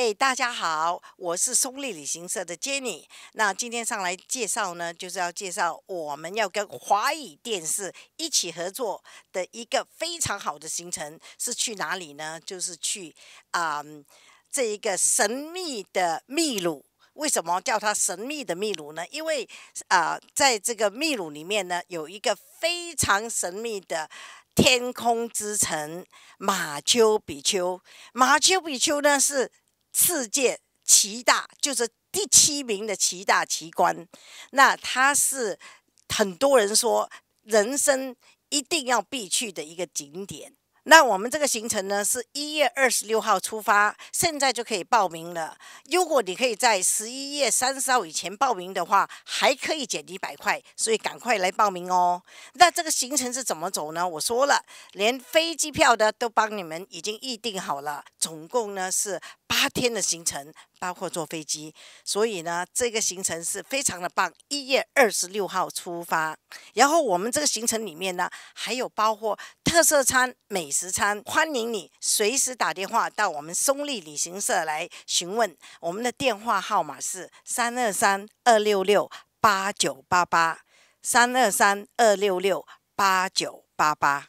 哎，大家好，我是松力旅行社的 Jenny。那今天上来介绍呢，就是要介绍我们要跟华语电视一起合作的一个非常好的行程是去哪里呢？就是去啊，这一个神秘的秘鲁。为什么叫它神秘的秘鲁呢？因为啊，在这个秘鲁里面呢，有一个非常神秘的天空之城马丘比丘。马丘比丘呢是。世界七大就是第七名的七大奇观，那它是很多人说人生一定要必去的一个景点。那我们这个行程呢，是一月二十六号出发，现在就可以报名了。如果你可以在十一月三十号以前报名的话，还可以减一百块，所以赶快来报名哦。那这个行程是怎么走呢？我说了，连飞机票的都帮你们已经预定好了，总共呢是八天的行程。包括坐飞机，所以呢，这个行程是非常的棒。一月二十六号出发，然后我们这个行程里面呢，还有包括特色餐、美食餐。欢迎你随时打电话到我们松利旅行社来询问，我们的电话号码是三二三二六六八九八八，三二三二六六八九八八。